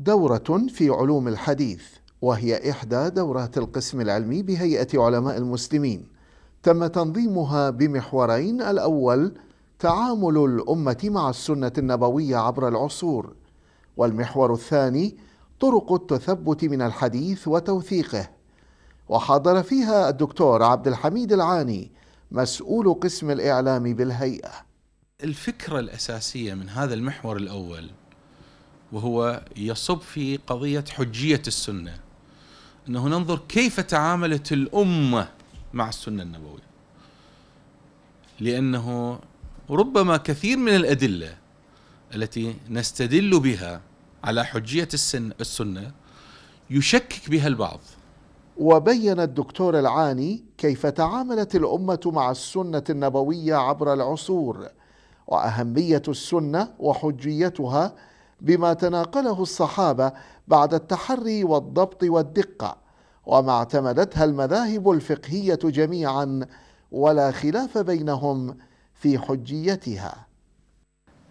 دورة في علوم الحديث وهي إحدى دورات القسم العلمي بهيئة علماء المسلمين تم تنظيمها بمحورين الأول تعامل الأمة مع السنة النبوية عبر العصور والمحور الثاني طرق التثبت من الحديث وتوثيقه وحاضر فيها الدكتور عبد الحميد العاني مسؤول قسم الإعلام بالهيئة الفكرة الأساسية من هذا المحور الأول وهو يصب في قضية حجية السنة أنه ننظر كيف تعاملت الأمة مع السنة النبوية لأنه ربما كثير من الأدلة التي نستدل بها على حجية السن السنة يشكك بها البعض وبين الدكتور العاني كيف تعاملت الأمة مع السنة النبوية عبر العصور وأهمية السنة وحجيتها بما تناقله الصحابه بعد التحري والضبط والدقه وما اعتمدتها المذاهب الفقهيه جميعا ولا خلاف بينهم في حجيتها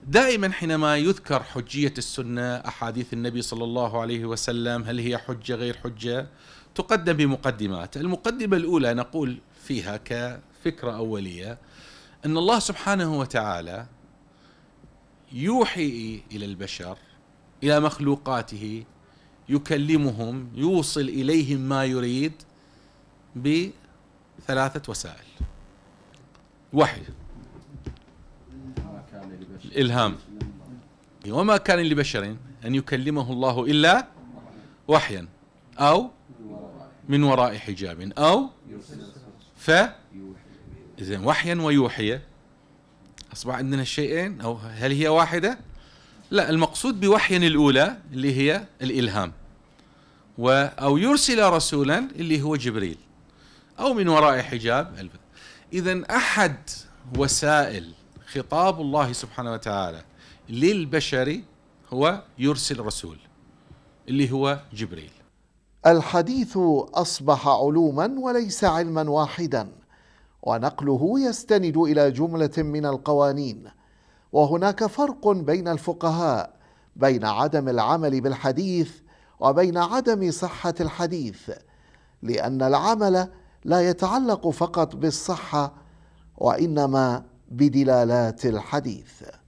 دائما حينما يذكر حجيه السنه احاديث النبي صلى الله عليه وسلم هل هي حجه غير حجه تقدم بمقدمات المقدمه الاولى نقول فيها كفكره اوليه ان الله سبحانه وتعالى يوحي الى البشر الى مخلوقاته يكلمهم يوصل اليهم ما يريد بثلاثه وسائل وحي الالهام إيه، وما كان لبشر ان يكلمه الله الا وحيا او من وراء حجاب او ف اذا وحيا ويوحي أصبح عندنا شيئين أو هل هي واحدة؟ لا المقصود بوحي الأولى اللي هي الإلهام و أو يرسل رسولا اللي هو جبريل أو من وراء حجاب إذا أحد وسائل خطاب الله سبحانه وتعالى للبشر هو يرسل رسول اللي هو جبريل الحديث أصبح علوما وليس علما واحدا ونقله يستند الى جمله من القوانين وهناك فرق بين الفقهاء بين عدم العمل بالحديث وبين عدم صحه الحديث لان العمل لا يتعلق فقط بالصحه وانما بدلالات الحديث